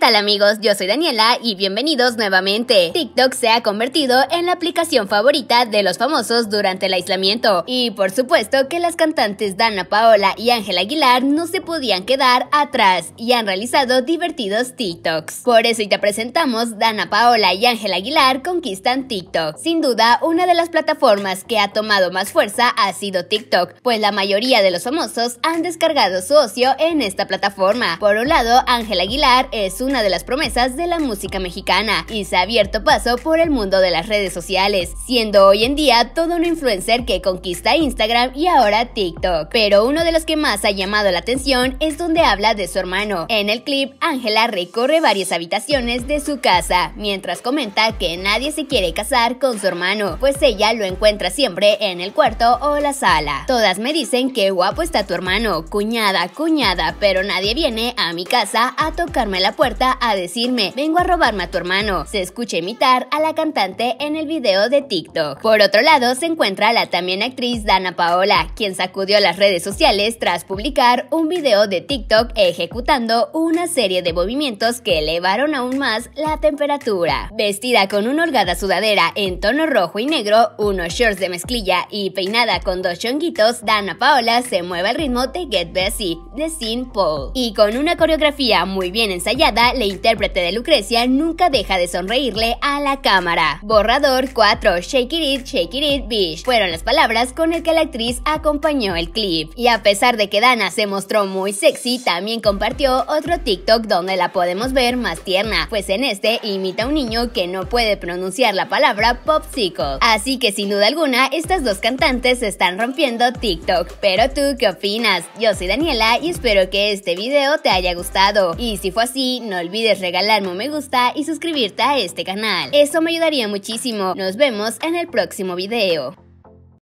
tal amigos? Yo soy Daniela y bienvenidos nuevamente. TikTok se ha convertido en la aplicación favorita de los famosos durante el aislamiento. Y por supuesto que las cantantes Dana Paola y Ángela Aguilar no se podían quedar atrás y han realizado divertidos TikToks. Por eso y te presentamos Dana Paola y Ángela Aguilar conquistan TikTok. Sin duda, una de las plataformas que ha tomado más fuerza ha sido TikTok, pues la mayoría de los famosos han descargado su ocio en esta plataforma. Por un lado, Ángela Aguilar es un una de las promesas de la música mexicana y se ha abierto paso por el mundo de las redes sociales, siendo hoy en día todo un influencer que conquista Instagram y ahora TikTok. Pero uno de los que más ha llamado la atención es donde habla de su hermano. En el clip, Ángela recorre varias habitaciones de su casa, mientras comenta que nadie se quiere casar con su hermano, pues ella lo encuentra siempre en el cuarto o la sala. Todas me dicen que guapo está tu hermano, cuñada, cuñada, pero nadie viene a mi casa a tocarme la puerta a decirme, vengo a robarme a tu hermano. Se escucha imitar a la cantante en el video de TikTok. Por otro lado, se encuentra la también actriz Dana Paola, quien sacudió las redes sociales tras publicar un video de TikTok ejecutando una serie de movimientos que elevaron aún más la temperatura. Vestida con una holgada sudadera en tono rojo y negro, unos shorts de mezclilla y peinada con dos chonguitos, Dana Paola se mueve al ritmo de Get Bessie de Sin Paul. Y con una coreografía muy bien ensayada, la intérprete de Lucrecia, nunca deja de sonreírle a la cámara. Borrador 4, Shake It It, Shake It It, Bitch, fueron las palabras con las que la actriz acompañó el clip. Y a pesar de que Dana se mostró muy sexy, también compartió otro TikTok donde la podemos ver más tierna, pues en este imita a un niño que no puede pronunciar la palabra popsicle. Así que sin duda alguna, estas dos cantantes están rompiendo TikTok. Pero tú, ¿qué opinas? Yo soy Daniela y espero que este video te haya gustado. Y si fue así, no olvides regalarme un me gusta y suscribirte a este canal. Eso me ayudaría muchísimo. Nos vemos en el próximo video.